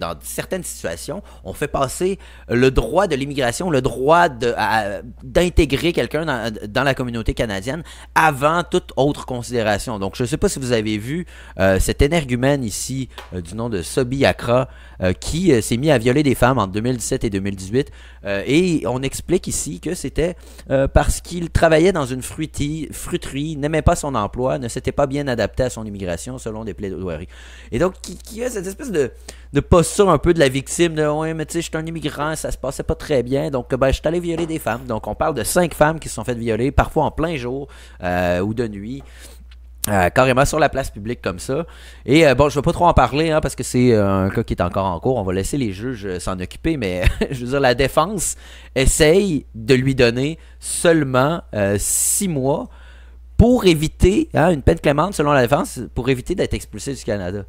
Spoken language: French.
dans certaines situations, on fait passer le droit de l'immigration, le droit d'intégrer quelqu'un dans, la communauté canadienne avant toute autre considération. Donc, je ne sais pas si vous avez vu euh, cet énergumène ici euh, du nom de Sobi Akra euh, qui s'est mis à violer des femmes en 2017 et 2018. et on explique ici que c'était parce qu'il travaillait dans une fruiterie, fruiterie n'aimait pas son emploi, ne s'était pas bien adapté à son immigration selon des plaidoiries. Et donc, qui a cette espèce de de posture un peu de la victime de ouais mais tu sais je suis un immigrant ça se passait pas très bien donc ben je suis allé violer des femmes donc on parle de cinq femmes qui se sont faites violer parfois en plein jour euh, ou de nuit euh, carrément sur la place publique comme ça. Et euh, bon, je ne vais pas trop en parler hein, parce que c'est un cas qui est encore en cours. On va laisser les juges s'en occuper, mais je veux dire, la défense essaye de lui donner seulement six mois pour éviter hein, une peine clémente selon la défense, pour éviter d'être expulsé du Canada.